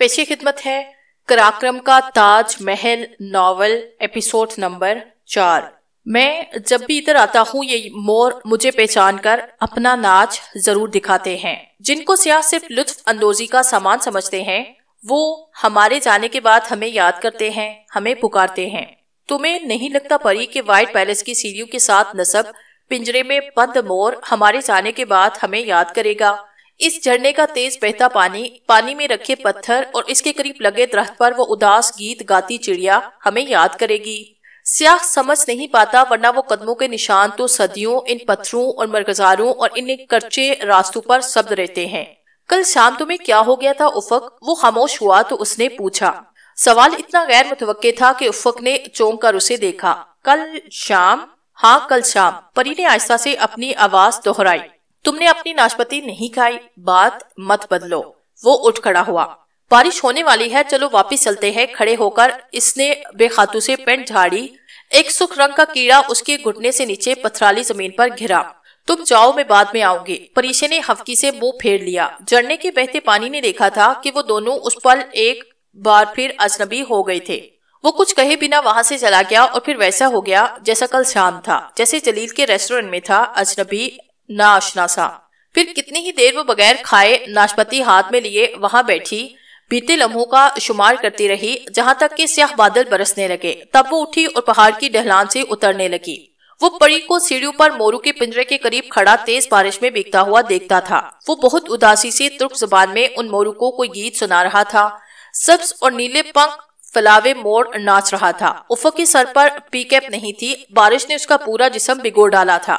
पेशी खिदमत है कराक्रम का ताज महल नॉवल एपिसोड नंबर चार मैं जब भी इधर आता हूँ ये मोर मुझे पहचान कर अपना नाच जरूर दिखाते हैं जिनको सियाह सिर्फ लुत्फ अंदोजी का सामान समझते हैं वो हमारे जाने के बाद हमें याद करते हैं हमें पुकारते हैं तुम्हें नहीं लगता परी कि व्हाइट पैलेस की सीढ़ियों के साथ नसब पिंजरे में बंद मोर हमारे जाने के बाद हमें याद करेगा इस झरने का तेज बहता पानी पानी में रखे पत्थर और इसके करीब लगे दरख्त पर वो उदास गीत गाती चिड़िया हमें याद करेगी स्याह समझ नहीं पाता वरना वो कदमों के निशान तो सदियों इन पत्थरों और मरगजारों और इन कच्चे रास्तों पर शब्द रहते हैं कल शाम तुम्हें क्या हो गया था उफक वो खामोश हुआ तो उसने पूछा सवाल इतना गैर मुतवके था कि उफक ने चौंक कर उसे देखा कल शाम हाँ कल शाम परी ने आहिस्ता से अपनी आवाज दोहराई तुमने अपनी नाशपाती नहीं खाई बात मत बदलो वो उठ खड़ा हुआ बारिश होने वाली है चलो वापिस चलते है खड़े होकर इसने बेखातू से पेंट झाड़ी एक सुख रंग का कीड़ा उसके घुटने से नीचे पथराली जमीन पर घिरा तुम जाओ मैं बाद में आऊंगी परीशे ने हफकी से मुंह फेर लिया झरने के बहते पानी ने देखा था कि वो दोनों उस पल एक बार फिर अजनबी हो गए थे वो कुछ कहे बिना वहां से चला गया और फिर वैसा हो गया जैसा कल शाम था जैसे जलील के रेस्टोरेंट में था अजनबी नाशना सा फिर कितनी ही देर वो बगैर खाए नाशपति हाथ में लिए वहां बैठी बीते लम्हों का शुमार करती रही जहाँ तक कि स्याह बादल बरसने लगे तब वो उठी और पहाड़ की डहलान से उतरने लगी वो परी को सीढ़ियों पर मोरू के पिंजरे के करीब खड़ा तेज बारिश में बिकता हुआ देखता था वो बहुत उदासी से तुर्क जुबान में उन मोरू को कोई गीत सुना रहा था सब्स और नीले पंख फलावे मोड़ नाच रहा था उफक के सर पर पीकेप नहीं थी बारिश ने उसका पूरा जिसम बिगोड़ डाला था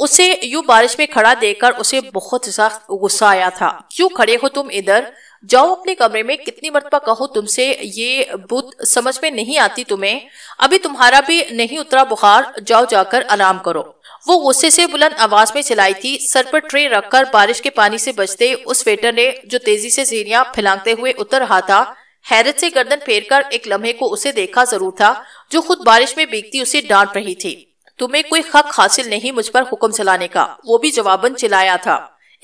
उसे यूं बारिश में खड़ा देखकर उसे बहुत सख्त गुस्सा आया था क्यों खड़े हो तुम इधर जाओ अपने कमरे में कितनी मरतबा कहो तुमसे ये बुत समझ में नहीं आती तुम्हें अभी तुम्हारा भी नहीं उतरा बुखार जाओ जाकर आराम करो वो गुस्से से बुलंद आवाज में चलाई थी सर पर ट्रे रखकर बारिश के पानी से बचते उस वेटर ने जो तेजी से सीरिया फैलाते हुए उतर रहा था हैरत से गर्दन फेर कर एक लम्हे को उसे देखा जरूर था जो खुद बारिश में बीकती उसे डांट रही थी तुम्हें कोई हक हासिल नहीं मुझ पर हुक्म चलाने का वो भी जवाबन चिल्लाया था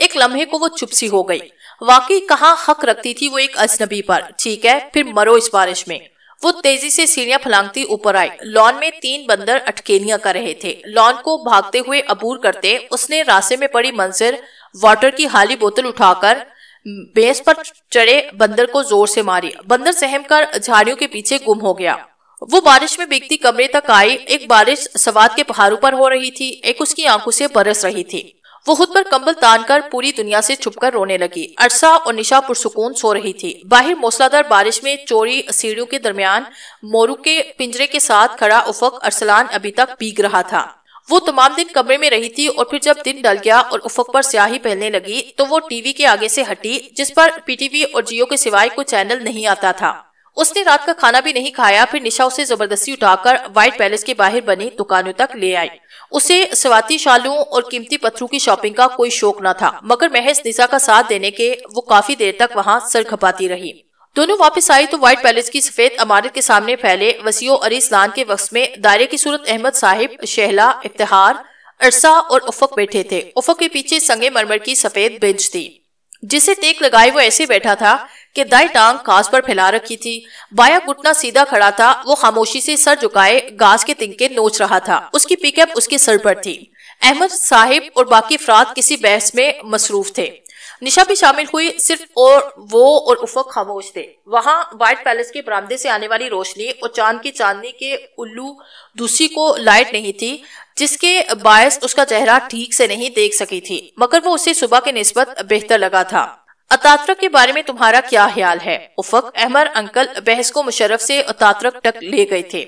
एक लम्हे को वो चुपसी हो गई वाकई कहाँ हक रखती थी वो एक अजनबी पर ठीक है फिर मरो इस बारिश में वो तेजी से सीढ़ियां फलांगती ऊपर आई लॉन में तीन बंदर अटकेलियां कर रहे थे लॉन को भागते हुए अबूर करते उसने रास्ते में पड़ी मंजिर वाटर की हाली बोतल उठाकर बेस पर चढ़े बंदर को जोर से मारी बंदर सहम कर झाड़ियों के पीछे गुम हो गया वो बारिश में बिकती कमरे तक आई एक बारिश सवाद के पहाड़ों पर हो रही थी एक उसकी आंखों से बरस रही थी वो खुद पर कंबल तानकर पूरी दुनिया से छुपकर रोने लगी अरसा और निशा पुरसुकून सो रही थी बाहर मौसलाधार बारिश में चोरी सीढ़ियों के दरमियान मोरू के पिंजरे के साथ खड़ा उफक अरसलान अभी तक बीग रहा था वो तमाम दिन कमरे में रही थी और फिर जब दिन डल गया और उफक पर स्याही पहनने लगी तो वो टीवी के आगे से हटी जिस पर पीटीवी और जियो के सिवाय कोई चैनल नहीं आता था उसने रात का खाना भी नहीं खाया फिर निशा उसे जबरदस्ती उठाकर व्हाइट पैलेस के बाहर बनी दुकानों तक ले आई उसे स्वाति शालों और कीमती पत्थरों की शॉपिंग का कोई शौक न था मगर महज निशा का साथ देने के वो काफी देर तक वहाँ सर खपाती रही दोनों वापस आई तो व्हाइट पैलेस की सफेद अमारत के सामने फैले वसीओ लान के वक्त में दायरे की सूरत अहमद साहिब शहला इफ्तार अरसा और उफक बैठे थे उफक के पीछे संगे मरमर की सफेद बेंच थी जिसे टेक लगाए वो ऐसे बैठा था कि दाई टांग घास पर फैला रखी थी बाया घुटना सीधा खड़ा था वो खामोशी से सर झुकाए घास के तिनके नोच रहा था उसकी पिकअप उसके सर पर थी अहमद साहिब और बाकी अफराद किसी बहस में मसरूफ थे निशा भी शामिल हुई सिर्फ और वो और उफक खामोश थे वहां व्हाइट पैलेस के बरामदे से आने वाली रोशनी और चांद की चांदनी के उल्लू दूसरी को लाइट नहीं थी जिसके बायस उसका चेहरा ठीक से नहीं देख सकी थी मगर वो उसे सुबह के नस्बत बेहतर लगा था अतात्रक के बारे में तुम्हारा क्या ख्याल है उफक अहमर अंकल बहस को मुशरफ से अतात्रक तक ले गए थे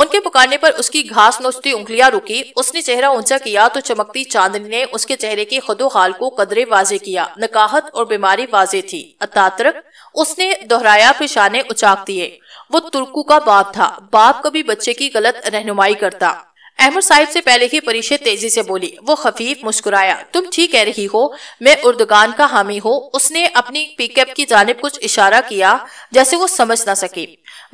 उनके पुकारने पर उसकी घास नोचती उंगलियां रुकी उसने चेहरा ऊंचा किया तो चमकती चांदनी ने उसके चेहरे के खदो हाल को कदरे वाजे किया नकाहत और बीमारी वाजे थी अतात्रक उसने दोहराया फिशाने उचाक दिए वो तुर्कू का बाप था बाप कभी बच्चे की गलत रहनुमाई करता अहमद साहिब से पहले ही परिशे तेजी से बोली वो खफीफ मुस्कुराया तुम ठीक कह रही हो मैं उर्दगान का हामी हूँ उसने अपनी पिकअप की जानब कुछ इशारा किया जैसे वो समझ ना सके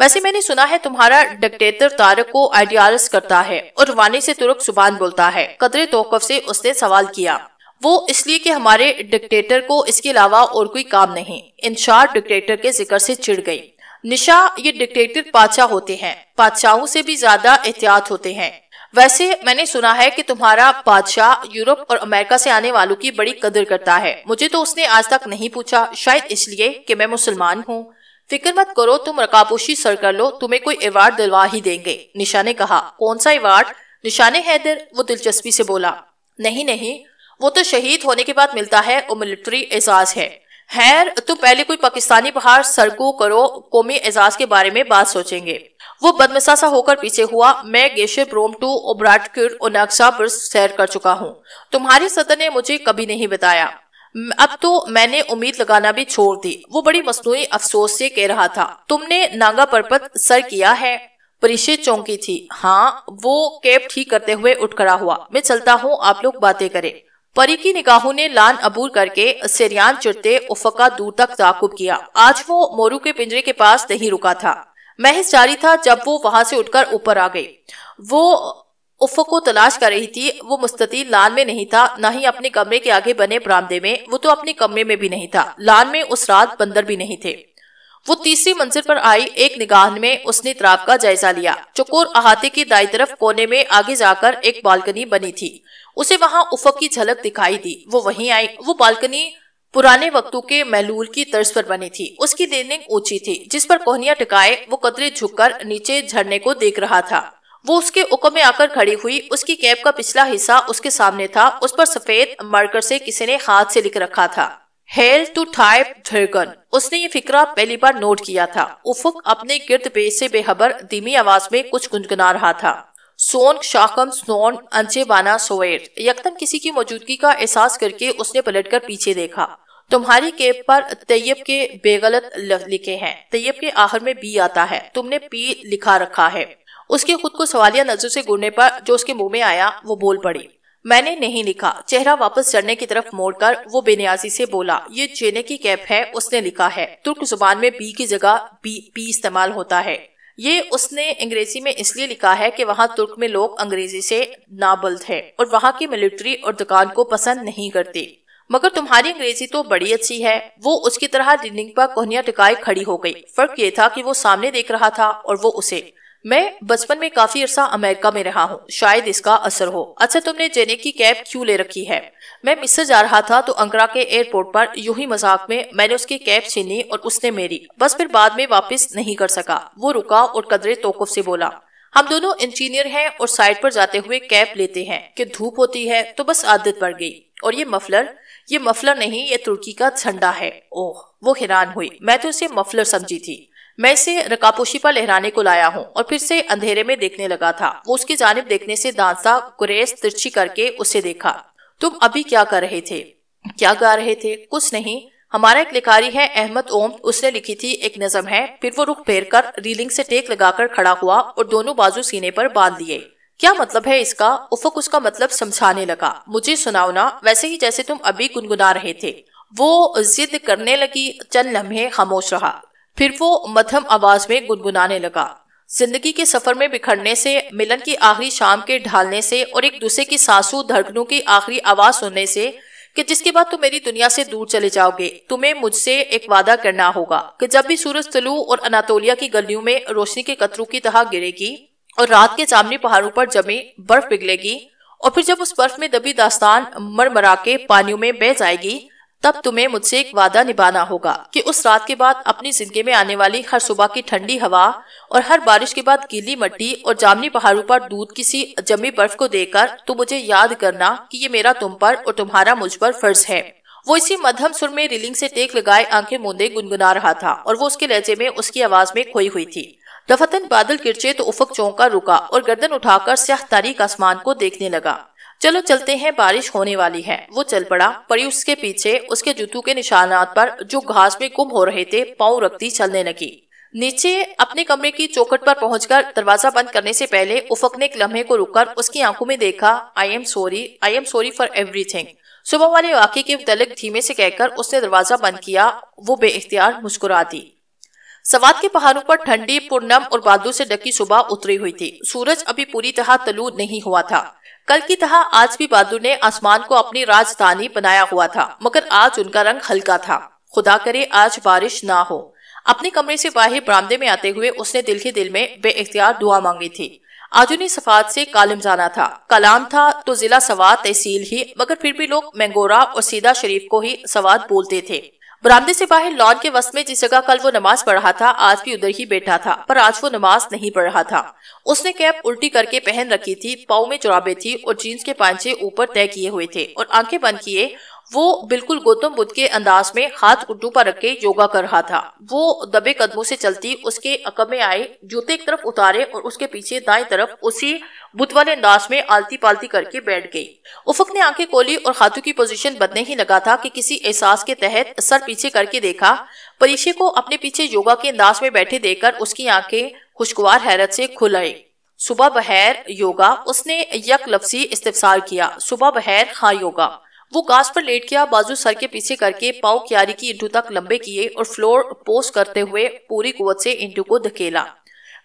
वैसे मैंने सुना है तुम्हारा डिक्टेटर तारक को आइडियालस करता है और वानी से तुरक सुबान बोलता है कदरे तोकफ से उसने सवाल किया वो इसलिए कि हमारे डिक्टेटर को इसके अलावा और कोई काम नहीं इंशार डिक्टेटर के जिक्र से चिड़ गई निशा ये डिक्टेटर पाचा होते हैं पाचाओं से भी ज्यादा एहतियात होते हैं वैसे मैंने सुना है कि तुम्हारा बादशाह यूरोप और अमेरिका से आने वालों की बड़ी कदर करता है मुझे तो उसने आज तक नहीं पूछा शायद इसलिए कि मैं मुसलमान हूँ फिक्र मत करो तुम रकापोशी सर कर लो तुम्हें कोई अवार्ड दिलवा ही देंगे निशा ने कहा कौन सा अवार्ड निशा ने हैदर वो दिलचस्पी से बोला नहीं नहीं वो तो शहीद होने के बाद मिलता है और मिलिट्री एजाज है हैर तुम पहले कोई पाकिस्तानी पहाड़ सड़कों करो कौमी एजाज के बारे में बात सोचेंगे वो बदमसा होकर पीछे हुआ मैं गेशिप रोम टू ओब्राटकिर ओनाक्सा पर सैर कर चुका हूँ तुम्हारी सतह ने मुझे कभी नहीं बताया अब तो मैंने उम्मीद लगाना भी छोड़ दी वो बड़ी मसनू अफसोस से कह रहा था तुमने नागा पर्वत सर किया है परिषद चौंकी थी हाँ वो कैब ठीक करते हुए उठ खड़ा हुआ मैं चलता हूँ आप लोग बातें करें परी की निगाहों ने लान अबूर करके सरियान चिड़ते उफका दूर तक ताकुब किया आज वो मोरू के पिंजरे के पास नहीं रुका था महज जारी था जब वो वहां से उठकर ऊपर आ गई वो उफक को तलाश कर रही थी वो मुस्ततील लान में नहीं था न ही अपने कमरे के आगे बने बरामदे में वो तो अपने कमरे में भी नहीं था लान में उस रात बंदर भी नहीं थे वो तीसरी मंजिल पर आई एक निगाह में उसने तराब का जायजा लिया चकोर अहाते की दाई तरफ कोने में आगे जाकर एक बालकनी बनी थी उसे वहां उफक की झलक दिखाई दी वो वहीं आई वो बालकनी पुराने वक्तों के महलूल की तर्ज पर बनी थी उसकी देनिंग ऊंची थी जिस पर कोहनिया टिकाए वो कतरे झुककर नीचे झरने को देख रहा था वो उसके उक में आकर खड़ी हुई उसकी कैब का पिछला हिस्सा उसके सामने था उस पर सफेद मार्कर से किसी ने हाथ से लिख रखा था हेल टू टाइप झरगन उसने ये फिक्रा पहली बार नोट किया था उफुक अपने गिर्द पे से बेहबर धीमी आवाज में कुछ गुनगुना रहा था सोन शाकम सोन अंचेबाना सोवेर यकदम किसी की मौजूदगी का एहसास करके उसने पलटकर पीछे देखा तुम्हारी केप पर तैयब के बेगलत लिखे हैं तैयब के आहर में बी आता है तुमने पी लिखा रखा है उसके खुद को सवालिया नजर से घूरने पर जो उसके मुंह में आया वो बोल पड़ी मैंने नहीं लिखा चेहरा वापस चढ़ने की तरफ मोड़कर वो बेनियाजी से बोला ये चेने की कैप है उसने लिखा है तुर्क जुबान में बी की जगह बी पी इस्तेमाल होता है ये उसने अंग्रेजी में इसलिए लिखा है कि वहाँ तुर्क में लोग अंग्रेजी से नाबल्द है और वहाँ की मिलिट्री और दुकान को पसंद नहीं करते मगर तुम्हारी अंग्रेजी तो बड़ी अच्छी है वो उसकी तरह रीडिंग पर कोहनिया टिकाए खड़ी हो गई फर्क ये था कि वो सामने देख रहा था और वो उसे मैं बचपन में काफी अरसा अमेरिका में रहा हूँ शायद इसका असर हो अच्छा तुमने जेने की कैब क्यों ले रखी है मैं मिस्र जा रहा था तो अंकरा के एयरपोर्ट पर यूं ही मजाक में मैंने उसकी कैब छीनी और उसने मेरी बस फिर बाद में वापस नहीं कर सका वो रुका और कदरे तोकुफ से बोला हम दोनों इंजीनियर हैं और साइड पर जाते हुए कैब लेते हैं कि धूप होती है तो बस आदत पड़ गई और ये मफलर ये मफलर नहीं ये तुर्की का झंडा है ओह वो हैरान हुई मैं तो उसे मफलर समझी थी मैं इसे रकापोशी पर लहराने को लाया हूँ और फिर से अंधेरे में देखने लगा था वो उसकी जानब देखने से दांसा गुरेज तिरछी करके उसे देखा तुम अभी क्या कर रहे थे क्या गा रहे थे कुछ नहीं हमारा एक लिखारी है अहमद ओम उसने लिखी थी एक नजम है फिर वो रुख फेर कर रीलिंग से टेक लगाकर खड़ा हुआ और दोनों बाजू सीने पर बांध लिए क्या मतलब है इसका उफक उसका मतलब समझाने लगा मुझे सुनाओ ना वैसे ही जैसे तुम अभी गुनगुना रहे थे वो जिद करने लगी चंद लम्हे खामोश रहा फिर वो मध्यम आवाज में गुनगुनाने लगा जिंदगी के सफर में बिखरने से मिलन की आखिरी शाम के ढालने से और एक दूसरे की सासू धड़कनों की आखिरी आवाज सुनने से कि जिसके बाद तुम मेरी दुनिया से दूर चले जाओगे तुम्हें मुझसे एक वादा करना होगा कि जब भी सूरज तलू और अनातोलिया की गलियों में रोशनी के कतरों की तरह गिरेगी और रात के चामनी पहाड़ों पर जमी बर्फ पिघलेगी और फिर जब उस बर्फ में दबी दास्तान मरमरा के पानियों में बह जाएगी तब तुम्हें मुझसे एक वादा निभाना होगा कि उस रात के बाद अपनी जिंदगी में आने वाली हर सुबह की ठंडी हवा और हर बारिश के बाद गीली मट्टी और जामनी पहाड़ों पर दूध किसी जमी बर्फ को देकर तुम मुझे याद करना कि ये मेरा तुम पर और तुम्हारा मुझ पर फर्ज है वो इसी मध्यम सुर में रिलिंग से टेक लगाए आंखें मूंदे गुनगुना रहा था और वो उसके लहजे में उसकी आवाज में खोई हुई थी दफतन बादल गिरचे तो उफक चौंका रुका और गर्दन उठाकर स्याह तारीख आसमान को देखने लगा चलो चलते हैं बारिश होने वाली है वो चल पड़ा परी उसके पीछे उसके जूतों के निशानात पर जो घास में गुम हो रहे थे पाँव रखती चलने लगी नीचे अपने कमरे की चौखट पर पहुंचकर दरवाजा बंद करने से पहले उफक ने एक लम्हे को रुककर उसकी आंखों में देखा I am sorry I am sorry for everything सुबह वाले वाक्य के मुतलक धीमे से कहकर उसने दरवाजा बंद किया वो बेख्तियार मुस्कुरा दी सवाद के पहाड़ों पर ठंडी पूर्णम और बादलों से ढकी सुबह उतरी हुई थी सूरज अभी पूरी तरह तलू नहीं हुआ था कल की तरह आज भी बादलों ने आसमान को अपनी राजधानी बनाया हुआ था मगर आज उनका रंग हल्का था खुदा करे आज बारिश ना हो अपने कमरे से बाहर बरामदे में आते हुए उसने दिल के दिल में बेख्तियार दुआ मांगी थी आज उन्हें सफात से कालिम जाना था कलाम था तो जिला सवाद तहसील ही मगर फिर भी लोग मैंगोरा और सीधा शरीफ को ही सवाद बोलते थे बरामदे से बाहर लॉन के वस्त में जिस जगह कल वो नमाज पढ़ रहा था आज भी उधर ही बैठा था पर आज वो नमाज नहीं पढ़ रहा था उसने कैप उल्टी करके पहन रखी थी पाओ में चुराबे थी और जीन्स के पांचे ऊपर तय किए हुए थे और आंखें बंद किए वो बिल्कुल गौतम बुद्ध के अंदाज में हाथ उड्डू पर रख के योगा कर रहा था वो दबे कदमों से चलती उसके अकब में आए जूते एक तरफ उतारे और उसके पीछे दाएं तरफ उसी बुद्ध वाले अंदाज में आलती पालती करके बैठ गई उफक ने आंखें खोली और हाथों की पोजीशन बदने ही लगा था कि किसी एहसास के तहत सर पीछे करके देखा परीक्षे को अपने पीछे योगा के अंदाज में बैठे देखकर उसकी आंखें खुशगवार हैरत से खुल आई सुबह बहर योगा उसने यक लफ्सी इस्तेफसार किया सुबह बहर हाँ योगा वो घास पर लेट गया बाजू सर के पीछे करके पाओ क्यारी की इंटू तक लंबे किए और फ्लोर पोस करते हुए पूरी कुत से इंटू को धकेला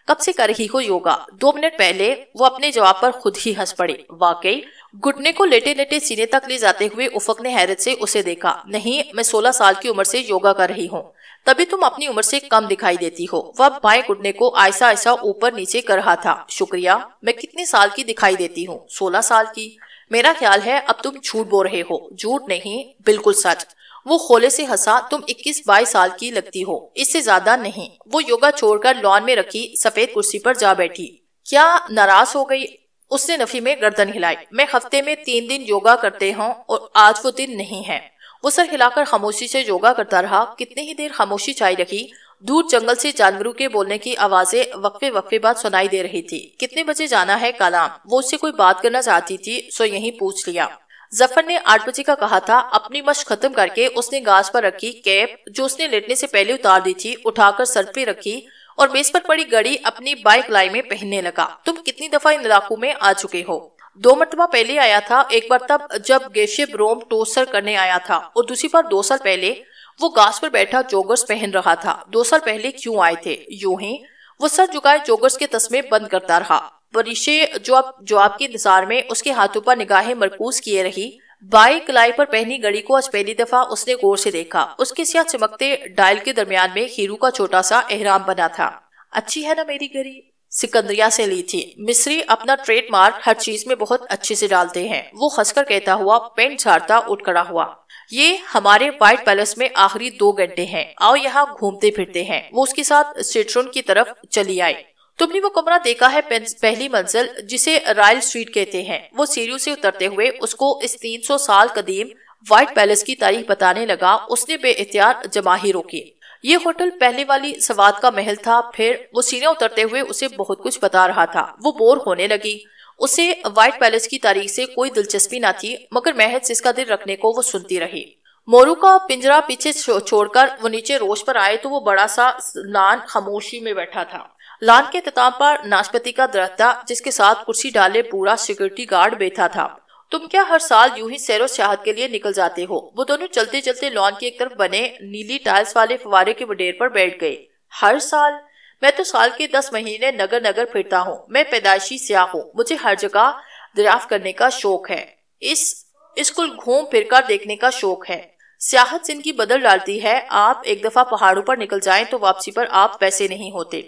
कब से कर ही हो योगा दो मिनट पहले वो अपने जवाब पर खुद ही हंस पड़े वाकई घुटने को लेटे लेटे सीने तक ले जाते हुए उफक ने हैरत से उसे देखा नहीं मैं सोलह साल की उम्र से योगा कर रही हूँ तभी तुम अपनी उम्र से कम दिखाई देती हो वह बाएं घुटने को ऐसा ऐसा ऊपर नीचे कर रहा था शुक्रिया मैं कितने साल की दिखाई देती हूँ सोलह साल की मेरा ख्याल है अब तुम झूठ बोल रहे हो झूठ नहीं बिल्कुल सच वो खोले से हंसा तुम 21 बाईस साल की लगती हो इससे ज्यादा नहीं वो योगा छोड़कर लॉन में रखी सफेद कुर्सी पर जा बैठी क्या नाराज हो गई उसने नफी में गर्दन हिलाई मैं हफ्ते में तीन दिन योगा करते हूँ और आज वो दिन नहीं है वो सर हिलाकर खामोशी से योगा करता रहा कितनी ही देर खामोशी चाय रखी दूर जंगल से जानवरों के बोलने की आवाजें वक्फे वक्फे बाद सुनाई दे रही थी कितने बजे जाना है कलाम वो उससे कोई बात करना चाहती थी सो यही पूछ लिया जफर ने आठ बजे का कहा था अपनी मश खत्म करके उसने घास पर रखी कैप जो उसने लेटने से पहले उतार दी थी उठाकर सर पे रखी और बेस पर पड़ी गड़ी अपनी बाइक लाई में पहनने लगा तुम कितनी दफा इन इलाकों में आ चुके हो दो मरतबा पहले आया था एक बार तब जब गेशिप रोम टोसर करने आया था और दूसरी बार दो साल पहले वो घास पर बैठा जोगर्स पहन रहा था दो साल पहले क्यों आए थे यू ही वो सर झुकाए जोगर्स के तस्मे बंद करता रहा परिशे जो आप जो आपके इंतजार में उसके हाथों पर निगाहें मरकूज किए रही बाई कलाई पर पहनी घड़ी को आज पहली दफा उसने गौर से देखा उसके साथ चमकते डायल के दरमियान में हीरू का छोटा सा एहराम बना था अच्छी है ना मेरी घड़ी सिकंदरिया से ली थी मिस्री अपना ट्रेडमार्क हर चीज में बहुत अच्छे से डालते हैं वो हंसकर कहता हुआ पेंट झाड़ता उठ खड़ा हुआ ये हमारे व्हाइट पैलेस में आखिरी दो घंटे हैं आओ यहाँ घूमते फिरते हैं वो उसके साथ स्टेटरूम की तरफ चली आई तुमने वो कमरा देखा है पहली मंजिल जिसे रॉयल स्ट्रीट कहते हैं वो सीढ़ियों से उतरते हुए उसको इस 300 साल कदीम व्हाइट पैलेस की तारीख बताने लगा उसने जमा जमाही रोकी ये होटल पहले वाली सवाद का महल था फिर वो सीने उतरते हुए उसे बहुत कुछ बता रहा था वो बोर होने लगी उसे व्हाइट पैलेस की तारीख से कोई दिलचस्पी ना थी मगर महज जिसका दिल रखने को वो सुनती रही मोरू का पिंजरा पीछे छोड़कर वो नीचे रोज पर आए तो वो बड़ा सा लान खामोशी में बैठा था लान के तताम पर नाशपति का था जिसके साथ कुर्सी डाले पूरा सिक्योरिटी गार्ड बैठा था तुम क्या हर साल यूं ही सैरो सियाहत के लिए निकल जाते हो वो दोनों चलते चलते लॉन की एक तरफ बने नीली टाइल्स वाले फवारे के बडेर पर बैठ गए हर साल मैं तो साल के दस महीने नगर नगर फिरता हूँ मैं पैदाइशी सियाह हूँ मुझे हर जगह दराफ करने का शौक है इस स्कूल घूम फिर कर देखने का शौक है सियाहत जिंदगी बदल डालती है आप एक दफा पहाड़ों पर निकल जाए तो वापसी पर आप पैसे नहीं होते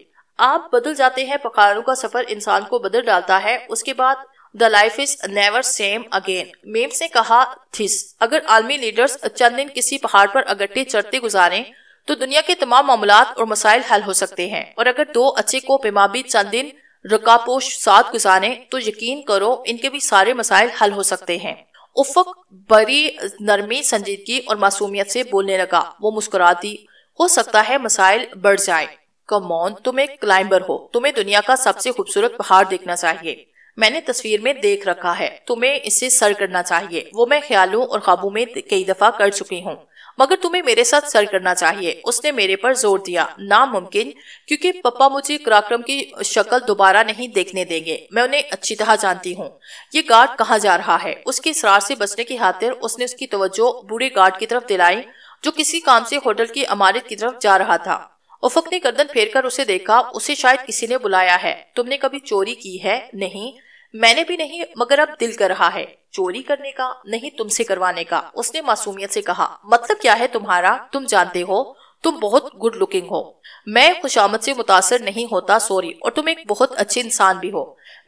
आप बदल जाते हैं पहाड़ों का सफर इंसान को बदल डालता है उसके बाद the life is never same again मेम्स ने कहा थिस अगर आलमी लीडर्स चंद दिन किसी पहाड़ पर अगट्टे चढ़ते गुजारें तो दुनिया के तमाम मामला और मसाइल हल हो सकते हैं और अगर दो अच्छे को पेमाबी चंद दिन रकापोश साथ गुजारें तो यकीन करो इनके भी सारे मसाइल हल हो सकते हैं उफक बड़ी नरमी संजीदगी और मासूमियत से बोलने लगा वो मुस्कुराती हो सकता है मसाइल बढ़ जाए कमौन तुम एक क्लाइंबर हो तुम्हें दुनिया का सबसे खूबसूरत पहाड़ देखना चाहिए मैंने तस्वीर में देख रखा है तुम्हें इसे सर करना चाहिए वो मैं ख्यालों और काबू में कई दफा कर चुकी हूँ मगर तुम्हें मेरे साथ सर करना चाहिए उसने मेरे पर जोर दिया नामुमकिन क्योंकि पप्पा मुझे क्राक्रम की शक्ल दोबारा नहीं देखने देंगे मैं उन्हें अच्छी तरह जानती हूँ ये गार्ड कहाँ जा रहा है उसके इसरार से बचने की खातिर उसने उसकी तवज्जो बूढ़े गार्ड की तरफ दिलाई जो किसी काम से होटल की इमारत की तरफ जा रहा था उफक ने गर्दन फेर कर उसे देखा उसे शायद किसी ने बुलाया है तुमने कभी चोरी की है नहीं मैंने भी नहीं मगर अब दिल कर रहा है चोरी करने का नहीं तुमसे करवाने का उसने मासूमियत से कहा मतलब क्या है तुम्हारा तुम जानते हो तुम बहुत गुड लुकिंग हो मैं खुशामद से मुतासर नहीं होता सॉरी और तुम एक बहुत अच्छे इंसान भी हो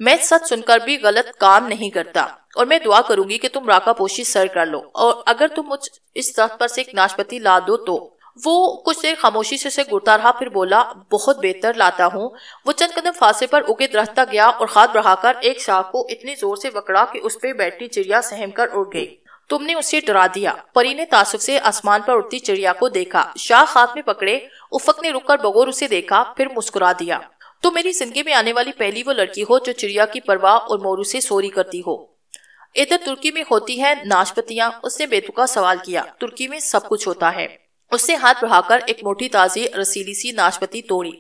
मैं सच सुनकर भी गलत काम नहीं करता और मैं दुआ करूंगी कि तुम राका पोशी सर कर लो और अगर तुम मुझ इस सख्त पर से एक नाशपति ला दो तो वो कुछ देर खामोशी से उसे घुरता रहा फिर बोला बहुत बेहतर लाता हूँ वो चंद कदम फांसे पर उगे दरख्ता गया और हाथ बढ़ाकर एक शाह को इतने जोर से पकड़ा कि उस पर बैठी चिड़िया सहम कर उड़ गई तुमने उसे डरा दिया परी ने तासुफ से आसमान पर उड़ती चिड़िया को देखा शाह हाथ में पकड़े उफक ने कर बगौर उसे देखा फिर मुस्कुरा दिया तो मेरी जिंदगी में आने वाली पहली वो लड़की हो जो चिड़िया की परवाह और मोरू से सोरी करती हो इधर तुर्की में होती है नाशपतियाँ उसने बेतुका सवाल किया तुर्की में सब कुछ होता है उससे हाथ बढ़ाकर एक मोटी ताजी रसीली सी नाशपती तोड़ी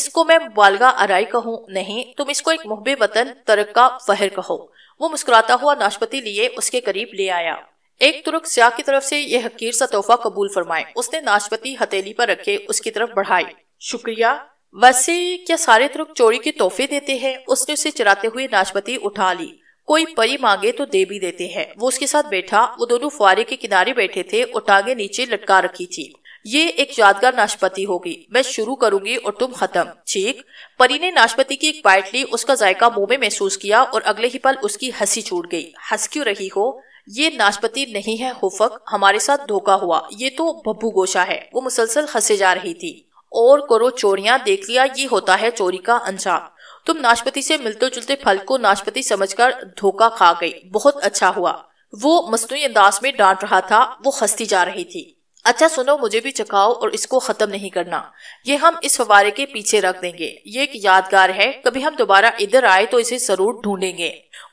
इसको मैं बालगा अराई कहूँ नहीं तुम इसको एक मुहबे वतन तरक्का फहर कहो वो मुस्कुराता हुआ नाशपति लिए उसके करीब ले आया एक तुर्क स्याह की तरफ से यह हकीर सा तोहफा कबूल फरमाए उसने नाशपति हथेली पर रखे उसकी तरफ बढ़ाई शुक्रिया वैसे क्या सारे तुर्क चोरी के तोहफे देते हैं उसने उसे चिराते हुए नाशपति उठा ली कोई परी मांगे तो दे भी देते हैं वो उसके साथ बैठा वो दोनों फुआरे के किनारे बैठे थे और टांगे नीचे लटका रखी थी ये एक यादगार नाशपाती होगी मैं शुरू करूंगी और तुम खत्म ठीक परी ने नाशपाती की एक बाइट ली उसका जायका मुंह में महसूस किया और अगले ही पल उसकी हंसी छूट गई हंस क्यों रही हो ये नाशपाती नहीं है हुफक हमारे साथ धोखा हुआ ये तो बब्बू गोशा है वो मुसलसल हंसे जा रही थी और करो चोरियां देख लिया ये होता है चोरी का अंजाम तुम नाशपति से मिलते जुलते फल को नाशपति समझकर धोखा खा गई बहुत अच्छा हुआ वो मसनू अंदाज में डांट रहा था वो हंसती जा रही थी अच्छा सुनो मुझे भी चकाओ और इसको ख़त्म नहीं करना ये हम इस फवारे के पीछे रख देंगे ये एक यादगार है कभी हम दोबारा इधर आए तो इसे जरूर ढूंढेंगे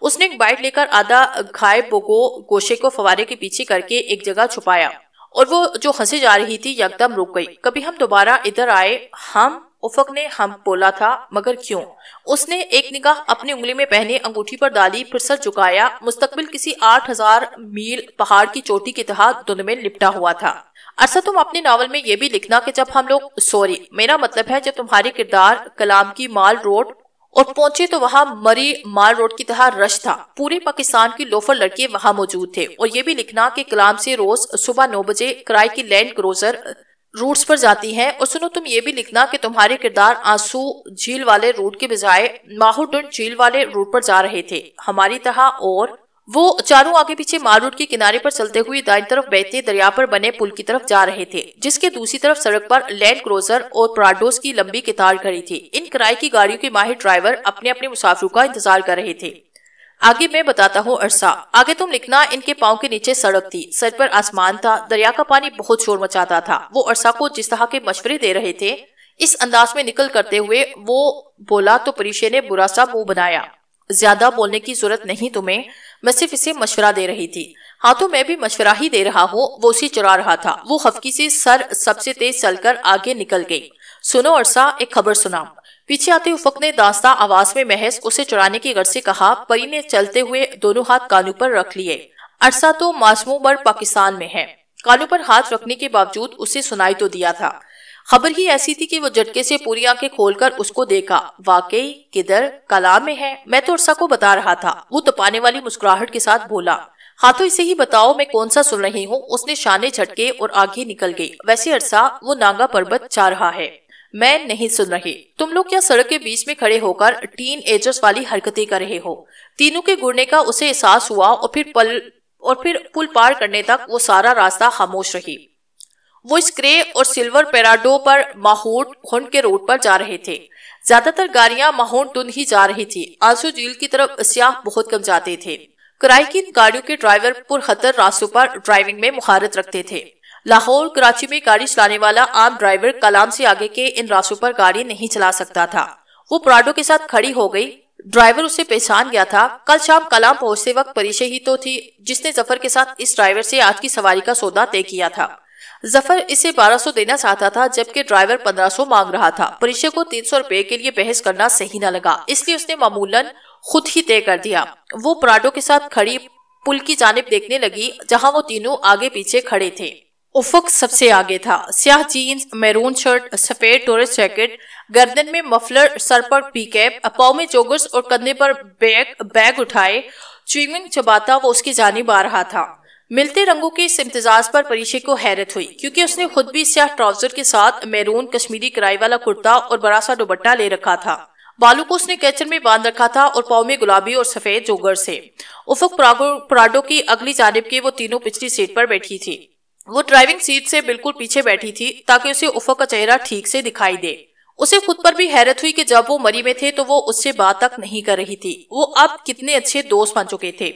उसने एक बाइट लेकर आधा खाए पोको गोशे को फवारे के पीछे करके एक जगह छुपाया और वो जो हंसी जा रही थी एकदम रुक गई कभी हम दोबारा इधर आए हम उफक ने हम बोला था मगर क्यों उसने एक निगाह अपनी उंगली में पहने अंगूठी पर डाली फिर सर झुकाया मुस्तकबिल किसी 8000 मील पहाड़ की चोटी के तहत धुंध में लिपटा हुआ था अरसा तुम अपने नावल में ये भी लिखना कि जब हम लोग सॉरी मेरा मतलब है जब तुम्हारे किरदार कलाम की माल रोड और पहुंचे तो वहाँ मरी माल रोड की तरह रश था पूरे पाकिस्तान की लोफर लड़के वहाँ मौजूद थे और ये भी लिखना कि कलाम से रोज सुबह नौ बजे किराए की लैंड क्रोजर रूट्स पर जाती हैं और सुनो तुम ये भी लिखना कि तुम्हारे किरदार आंसू झील वाले रूट के बजाय माहूडुंड झील वाले रूट पर जा रहे थे हमारी तरह और वो चारों आगे पीछे माल रोड के किनारे पर चलते हुए दाएं तरफ बहते दरिया पर बने पुल की तरफ जा रहे थे जिसके दूसरी तरफ सड़क पर लैंड क्रोजर और प्राडोस की लंबी कतार खड़ी थी इन किराए की गाड़ियों के माहिर ड्राइवर अपने अपने मुसाफिरों का इंतजार कर रहे थे आगे मैं बताता हूँ अरसा आगे तुम लिखना इनके पाँव के नीचे सड़क थी सर पर आसमान था दरिया का पानी बहुत शोर मचाता था वो अरसा को जिस तरह के मशवरे दे रहे थे इस अंदाज में निकल करते हुए वो बोला तो परिशे ने बुरा सा मुंह बनाया ज्यादा बोलने की जरूरत नहीं तुम्हें मैं सिर्फ इसे मशवरा दे रही थी हाथों में भी मशवरा ही दे रहा हूँ वो उसे चुरा रहा था वो हफकी से सर सबसे तेज चलकर आगे निकल गई सुनो अरसा एक खबर सुना पीछे आते उफक ने दास्ता आवाज में महज उसे चुराने की गर्ज से कहा परी ने चलते हुए दोनों हाथ कानू पर रख लिए अरसा तो मासमूबर पाकिस्तान में है कानू पर हाथ रखने के बावजूद उसे सुनाई तो दिया था खबर ही ऐसी थी कि वो झटके से पूरी आंखें खोलकर उसको देखा वाकई किधर कला में है मैं तो उर्सा को बता रहा था वो तपाने वाली मुस्कुराहट के साथ बोला हाँ तो इसे ही बताओ मैं कौन सा सुन रही हूँ उसने शाने झटके और आगे निकल गई वैसे अरसा वो नांगा पर्वत जा रहा है मैं नहीं सुन रही तुम लोग क्या सड़क के बीच में खड़े होकर टीन एजर्स वाली हरकतें कर रहे हो तीनों के गुड़ने का उसे एहसास हुआ और फिर पल और फिर पुल पार करने तक वो सारा रास्ता खामोश रही वो इस ग्रे और सिल्वर पेराडो पर माहौट हुंड के रोड पर जा रहे थे ज्यादातर गाड़ियां माहौट टुन ही जा रही थी आंसू झील की तरफ सियाह बहुत कम जाते थे कराई की इन गाड़ियों के ड्राइवर पुरहतर रास्तों पर ड्राइविंग में मुहारत रखते थे लाहौर कराची में गाड़ी चलाने वाला आम ड्राइवर कलाम से आगे के इन रास्तों पर गाड़ी नहीं चला सकता था वो पराडो के साथ खड़ी हो गई ड्राइवर उसे पहचान गया था कल शाम कलाम पहुंचते वक्त परिचय ही तो थी जिसने जफर के साथ इस ड्राइवर से आज की सवारी का सौदा तय किया था जफर इसे 1200 देना चाहता था जबकि ड्राइवर 1500 मांग रहा था परिषद को 300 रुपए के लिए बहस करना सही न लगा इसलिए उसने मामूलन खुद ही तय कर दिया वो पराडो के साथ खड़ी पुल की जानब देखने लगी जहाँ वो तीनों आगे पीछे खड़े थे उफक सबसे आगे था स्याह जीन्स मैरून शर्ट सफेद टोरेस्ट जैकेट गर्दन में मफलर सर पर पी कैप पाओ में चोगर्स और कंधे पर बैग बैग उठाए चुईमिंग चबाता वो उसकी जानब आ रहा था मिलते रंगों के इस इम्तजाज पर परीशे को हैरत हुई क्योंकि उसने खुद भी स्याह ट्राउजर के साथ मैरून कश्मीरी कराई वाला कुर्ता और बड़ा सा दुबट्टा ले रखा था बालू को उसने कैचर में बांध रखा था और पाव में गुलाबी और सफेद जोगर से उफक प्राडो की अगली जानब की वो तीनों पिछली सीट पर बैठी थी वो ड्राइविंग सीट से बिल्कुल पीछे बैठी थी ताकि उसे उफक का चेहरा ठीक से दिखाई दे उसे खुद पर भी हैरत हुई कि जब वो मरी में थे तो वो उससे बात तक नहीं कर रही थी वो अब कितने अच्छे दोस्त बन चुके थे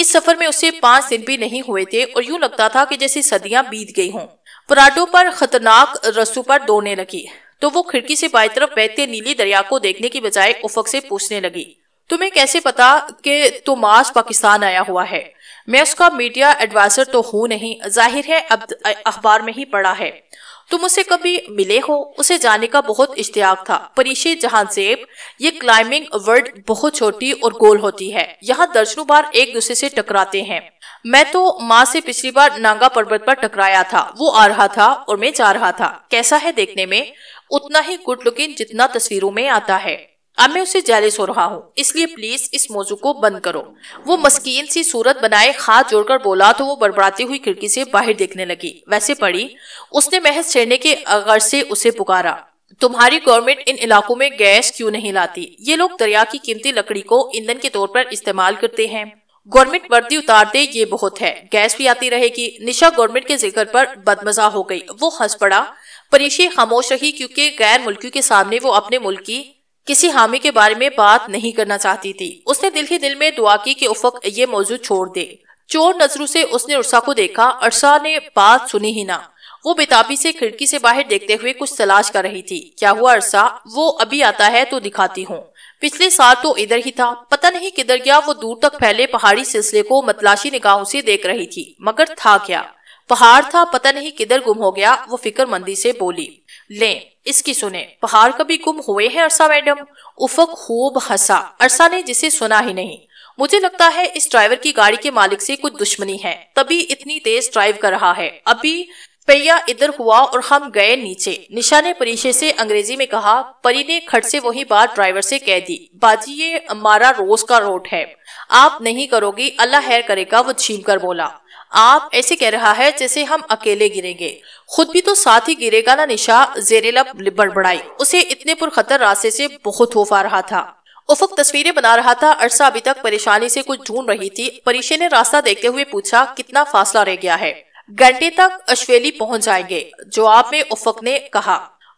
इस सफर में उसे पांच दिन भी नहीं हुए थे और यूं लगता था कि जैसे सदियां बीत गई हों पराठों पर खतरनाक रस्सू पर दौड़ने लगी तो वो खिड़की से बाई तरफ बहते नीली दरिया को देखने की बजाय उफक से पूछने लगी तुम्हें कैसे पता कि तोमास पाकिस्तान आया हुआ है मैं उसका मीडिया एडवाइजर तो हूँ नहीं जाहिर है अब अखबार में ही पड़ा है तुम उसे कभी मिले हो उसे जाने का बहुत इश्तियाक था परीशे सेब ये क्लाइंबिंग वर्ड बहुत छोटी और गोल होती है यहाँ दर्जनों बार एक दूसरे से टकराते हैं मैं तो माँ से पिछली बार नांगा पर्वत पर टकराया था वो आ रहा था और मैं जा रहा था कैसा है देखने में उतना ही गुड लुकिंग जितना तस्वीरों में आता है अब मैं उसे जैलिस हो रहा हूँ इसलिए प्लीज इस मौजू को बंद करो वो मस्किन सी सूरत बनाए हाथ जोड़कर बोला तो वो बड़बड़ाती हुई खिड़की से बाहर देखने लगी वैसे पड़ी उसने महज छेड़ने के अगर से उसे पुकारा तुम्हारी गवर्नमेंट इन इलाकों में गैस क्यों नहीं लाती ये लोग दरिया की कीमती लकड़ी को ईंधन के तौर पर इस्तेमाल करते हैं गवर्नमेंट वर्दी उतार दे ये बहुत है गैस भी आती रहेगी निशा गवर्नमेंट के जिक्र पर बदमजा हो गई वो हंस पड़ा परेशी खामोश रही क्योंकि गैर मुल्कियों के सामने वो अपने मुल्क की किसी हामी के बारे में बात नहीं करना चाहती थी उसने दिल ही दिल में दुआ की कि उफक ये मौजूद छोड़ दे चोर नजरों से उसने उर्सा को देखा अरसा ने बात सुनी ही ना वो बेताबी से खिड़की से बाहर देखते हुए कुछ तलाश कर रही थी क्या हुआ अरसा वो अभी आता है तो दिखाती हूँ पिछले साल तो इधर ही था पता नहीं किधर गया वो दूर तक फैले पहाड़ी सिलसिले को मतलाशी निगाहों से देख रही थी मगर था क्या पहाड़ था पता नहीं किधर गुम हो गया वो फिक्रमंदी से बोली ले इसकी सुने पहाड़ कभी गुम हुए हैं अरसा मैडम उफक खूब हंसा अरसा ने जिसे सुना ही नहीं मुझे लगता है इस ड्राइवर की गाड़ी के मालिक से कुछ दुश्मनी है तभी इतनी तेज ड्राइव कर रहा है अभी पहिया इधर हुआ और हम गए नीचे निशा ने परीक्षे से अंग्रेजी में कहा परी ने खट से वही बात ड्राइवर से कह दी बाजी ये हमारा रोज का रोड है आप नहीं करोगी अल्लाह हैर करेगा वो छीन कर बोला आप ऐसे कह रहा है जैसे हम अकेले गिरेंगे खुद भी तो साथ ही गिरेगा ना निशा जेरेला बड़बड़ाई उसे इतने पुरखतर रास्ते से बहुत होफ आ रहा था उफक तस्वीरें बना रहा था अरसा अभी तक परेशानी से कुछ ढूंढ रही थी परिशे ने रास्ता देखते हुए पूछा कितना फासला रह गया है घंटे तक अश्वेली पहुंच जाएंगे जवाब में उफक ने कहा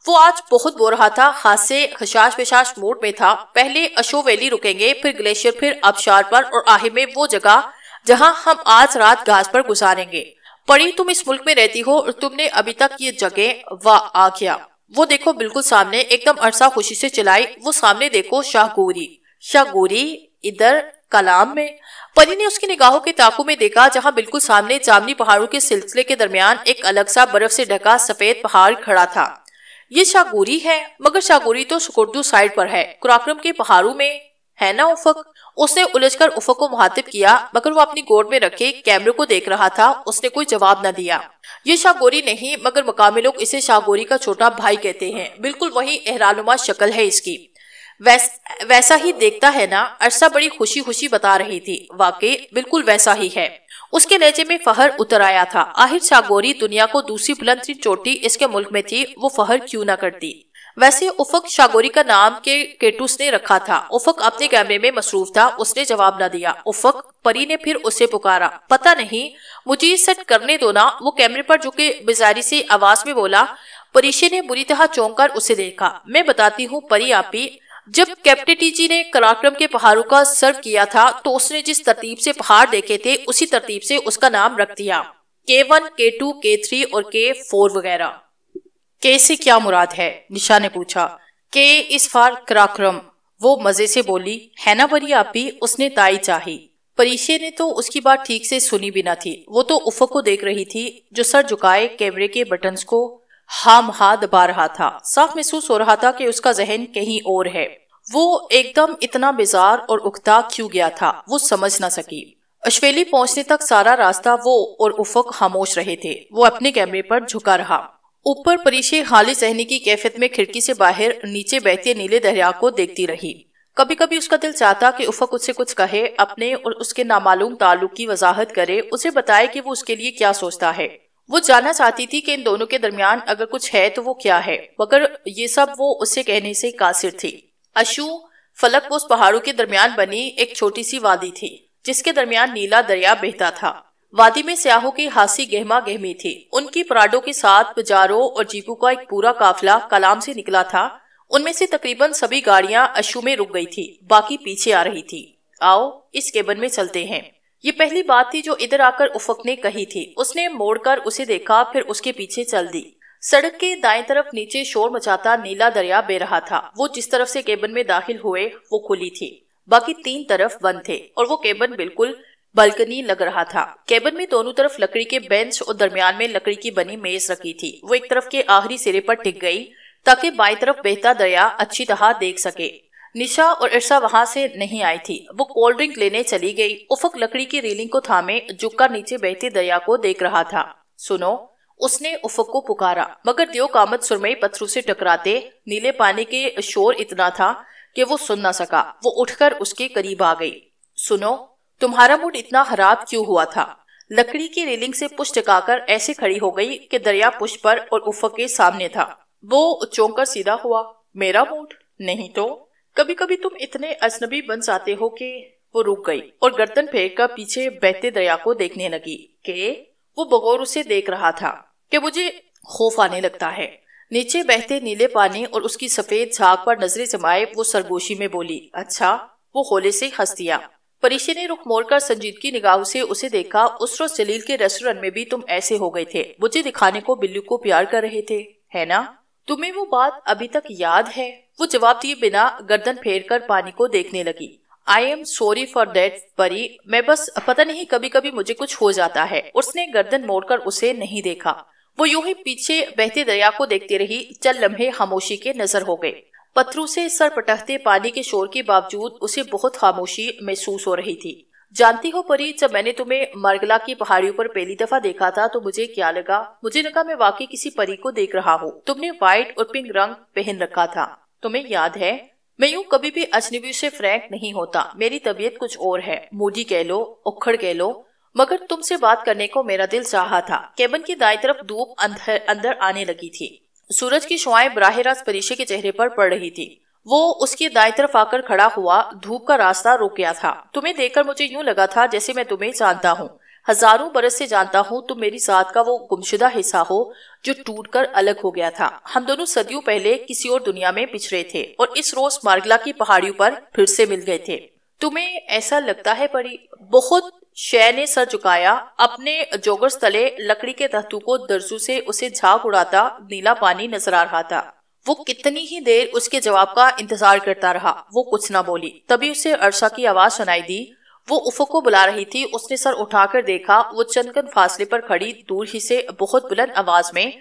वो आज बहुत बो रहा था हादसे हशाश पेशाश मोड में था पहले अशोवेली रुकेंगे फिर ग्लेशियर फिर अबशार पर और आहिर में वो जगह जहां हम आज रात घास पर गुजारेंगे परी तुम इस मुल्क में रहती हो और तुमने अभी तक ये जगह वाह आ गया वो देखो बिल्कुल सामने एकदम अरसा खुशी से चलाई वो सामने देखो शाहगोरी शाहगोरी इधर कलाम में परी ने उसकी निगाहों के ताकू में देखा जहाँ बिल्कुल सामने चामनी पहाड़ों के सिलसिले के दरमियान एक अलग सा बर्फ से ढका सफेद पहाड़ खड़ा था ये शाह है मगर शागोरी तो सुकुर्दू साइड पर है कुराक्रम के पहाड़ों में है ना उफक उसने उलझकर उफक को मुहातिब किया मगर वो अपनी गोद में रखे कैमरे को देख रहा था उसने कोई जवाब न दिया ये शाहगोरी नहीं मगर मकामी लोग इसे शाहगोरी का छोटा भाई कहते हैं बिल्कुल वही एहरानुमा शक्ल है इसकी वैस, वैसा ही देखता है ना अरसा बड़ी खुशी खुशी बता रही थी वाकई बिल्कुल वैसा ही है उसके लहजे में फहर उतर आया था आहिर शागोरी दुनिया को दूसरी बुलंद चोटी इसके मुल्क में थी वो फहर क्यों ना करती वैसे उफक शागोरी का नाम के केटूस ने रखा था उफक अपने कैमरे में मसरूफ था उसने जवाब न दिया उफक परी ने फिर उसे पुकारा पता नहीं मुझे सेट करने दो ना वो कैमरे पर झुके बेजारी से आवाज में बोला परीशे ने बुरी तरह चौंक कर उसे देखा मैं बताती हूँ परी आपी जब कैप्टेटी जी ने कराक्रम के पहाड़ों का सर्व किया था तो उसने जिस तरतीब से पहाड़ देखे थे उसी तरतीब से उसका नाम रख दिया के वन के टू के थ्री और के फोर वगैरह के से क्या मुराद है निशा ने पूछा के इस फार कराक्रम वो मजे से बोली है ना बरी आपी उसने ताई चाही परीशे ने तो उसकी बात ठीक से सुनी भी ना थी वो तो उफक को देख रही थी जो सर झुकाए कैमरे के बटन को हाम हा दबा रहा था साफ महसूस हो रहा था कि उसका जहन कहीं और है वो एकदम इतना बेजार और उकता क्यों गया था वो समझ ना सकी अश्वेली पहुंचने तक सारा रास्ता वो और उफक खामोश रहे थे वो अपने कैमरे पर झुका रहा ऊपर परिशे हाली सहने की कैफियत में खिड़की से बाहर नीचे बहते नीले दरिया को देखती रही कभी कभी उसका दिल चाहता कि उफक उससे कुछ कहे अपने और उसके नामालूम ताल्लुक की वजाहत करे उसे बताए कि वो उसके लिए क्या सोचता है वो जानना चाहती थी कि इन दोनों के दरमियान अगर कुछ है तो वो क्या है मगर ये सब वो उससे कहने से कासिर थी अशु फलक उस पहाड़ों के दरमियान बनी एक छोटी सी वादी थी जिसके दरमियान नीला दरिया बहता था वादी में स्याहों की हासी गहमा गहमी थी उनकी पराडों के साथ बजारों और जीपू का एक पूरा काफिला कलाम से निकला था उनमें से तकरीबन सभी गाड़ियां अशु में रुक गई थी बाकी पीछे आ रही थी आओ इस केबन में चलते हैं ये पहली बात थी जो इधर आकर उफक ने कही थी उसने मोड़कर उसे देखा फिर उसके पीछे चल दी सड़क के दाएं तरफ नीचे शोर मचाता नीला दरिया बह रहा था वो जिस तरफ से केबन में दाखिल हुए वो खुली थी बाकी तीन तरफ बंद थे और वो केबन बिल्कुल बालकनी लग रहा था केबिन में दोनों तरफ लकड़ी के बेंच और दरमियान में लकड़ी की बनी मेज रखी थी वो एक तरफ के आखिरी सिरे पर टिक गई ताकि बाई तरफ बेहतर दरिया अच्छी तरह देख सके निशा और इर्षा वहां से नहीं आई थी वो कोल्ड ड्रिंक लेने चली गई उफक लकड़ी की रेलिंग को थामे झुककर नीचे बहते दरिया को देख रहा था सुनो उसने उफक को पुकारा मगर दियो कामत सुरमई पत्थरों से टकराते नीले पानी के शोर इतना था कि वो सुन ना सका वो उठकर उसके करीब आ गई सुनो तुम्हारा मूड इतना खराब क्यों हुआ था लकड़ी की रेलिंग से पुश टकाकर ऐसे खड़ी हो गई कि दरिया पुश पर और उफक के सामने था वो चौंक कर सीधा हुआ मेरा मूड नहीं तो कभी कभी तुम इतने अजनबी बन जाते हो कि वो रुक गई और गर्दन फेंक कर पीछे बहते दरिया को देखने लगी के वो बगौर उसे देख रहा था कि मुझे खौफ आने लगता है नीचे बहते नीले पानी और उसकी सफेद झाग पर नजरें जमाए वो सरगोशी में बोली अच्छा वो होले से हंस दिया परिशी ने रुख मोड़कर संजीत की निगाहों से उसे देखा उस रोज जलील के रेस्टोरेंट में भी तुम ऐसे हो गए थे मुझे दिखाने को बिल्लू को प्यार कर रहे थे है ना तुम्हें वो बात अभी तक याद है वो जवाब दिए बिना गर्दन फेर कर पानी को देखने लगी I am sorry for that Pari मैं बस पता नहीं कभी कभी मुझे कुछ हो जाता है उसने गर्दन मोड़कर उसे नहीं देखा वो यूं ही पीछे बहते दरिया को देखती रही चल लम्हे खामोशी के नजर हो गए पत्थरों से सर पटकते पानी के शोर के बावजूद उसे बहुत खामोशी महसूस हो रही थी जानती हो परी जब मैंने तुम्हें मरगला की पहाड़ियों पर पहली दफा देखा था तो मुझे क्या लगा मुझे लगा मैं वाकई किसी परी को देख रहा हूँ तुमने व्हाइट और पिंक रंग पहन रखा था तुम्हें याद है मैं यूँ कभी भी अजनबी से फ्रैंक नहीं होता मेरी तबीयत कुछ और है मूडी कह लो उखड़ कह लो मगर तुमसे बात करने को मेरा दिल चाहा था केबन की दाई तरफ धूप अंदर, अंदर आने लगी थी सूरज की शुआएं बराह रास्त परीशे के चेहरे पर पड़ रही थी वो उसके दाएं तरफ आकर खड़ा हुआ धूप का रास्ता रोक गया था तुम्हें देखकर मुझे यूं लगा था जैसे मैं तुम्हें जानता हूँ हजारों बरस से जानता हूँ तुम मेरी जात का वो गुमशुदा हिस्सा हो जो टूटकर अलग हो गया था हम दोनों सदियों पहले किसी और दुनिया में पिछड़े थे और इस रोज मार्गला की पहाड़ियों पर फिर से मिल गए थे तुम्हें ऐसा लगता है परी बहुत शय ने सर चुकाया अपने जोगर्स तले लकड़ी के धतु को दर्जू से उसे झाक उड़ाता नीला पानी नजर आ रहा था वो कितनी ही देर उसके जवाब का इंतजार करता रहा वो कुछ ना बोली तभी उसे अरसा की आवाज सुनाई दी वो उफक को बुला रही थी उसने सर उठाकर देखा वो चंदकन फासले पर खड़ी दूर ही से बहुत बुलंद आवाज में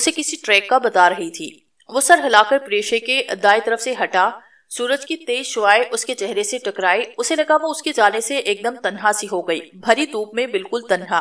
उसे किसी ट्रैक का बता रही थी वो सर हिलाकर प्रेशे के दाएं तरफ से हटा सूरज की तेज शुआ उसके चेहरे से टकराई उसे लगा वो उसके जाने से एकदम तन्हा सी हो गई भरी धूप में बिल्कुल तन्हा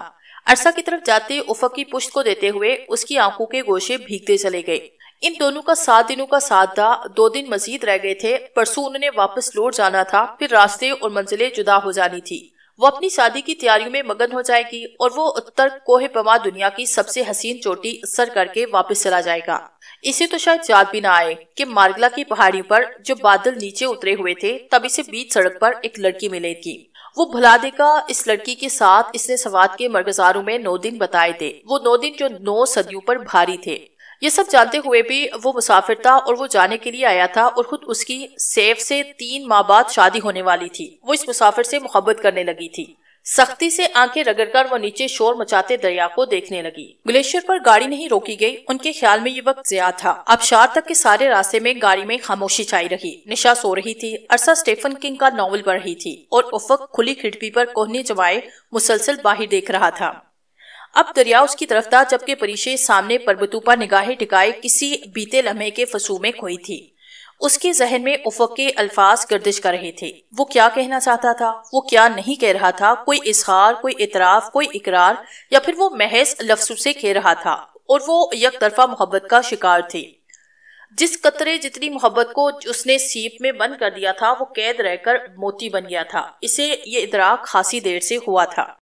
अरसा की तरफ जाते उफक की पुष्ट को देते हुए उसकी आंखों के गोशे भीगते चले गए इन दोनों का सात दिनों का साथ था दो दिन मजीद रह गए थे परसों उन्होंने वापस लौट जाना था फिर रास्ते और मंजिलें जुदा हो जानी थी वो अपनी शादी की तैयारियों में मगन हो जाएगी और वो उत्तर कोहे पमा दुनिया की सबसे हसीन चोटी सर करके वापस चला जाएगा इसे तो शायद याद भी ना आए कि मार्गला की पहाड़ी पर जो बादल नीचे उतरे हुए थे तब इसे बीच सड़क पर एक लड़की मिली थी वो भुला देगा इस लड़की के साथ इसने सवाद के मरगजारों में नौ दिन बताए थे वो नौ दिन जो नौ सदियों पर भारी थे ये सब जानते हुए भी वो मुसाफिर था और वो जाने के लिए आया था और खुद उसकी सेफ से तीन माह बाद शादी होने वाली थी वो इस मुसाफिर से मोहब्बत करने लगी थी सख्ती से आंखें रगड़कर वो नीचे शोर मचाते दरिया को देखने लगी ग्लेशियर पर गाड़ी नहीं रोकी गई उनके ख्याल में ये वक्त ज्यादा था अब शार तक के सारे रास्ते में गाड़ी में खामोशी छाई रही निशा सो रही थी अरसा स्टेफन किंग का नॉवल पढ़ रही थी और उफक खुली खिड़की पर कोहनी जमाए मुसलसल बाहर देख रहा था अब दरिया उसकी तरफ था जबकि परिशे सामने पर्वतों पर निगाहें टिकाए किसी बीते लम्हे के फसू में खोई थी उसके जहन में उफक के अल्फाज गर्दिश कर रहे थे वो क्या कहना चाहता था वो क्या नहीं कह रहा था कोई इसहार कोई इतराफ कोई इकरार या फिर वो महज लफ्सों से कह रहा था और वो यक तरफा मोहब्बत का शिकार थे जिस कतरे जितनी मोहब्बत को उसने सीप में बंद कर दिया था वो कैद रहकर मोती बन गया था इसे ये इतराक खासी देर से हुआ था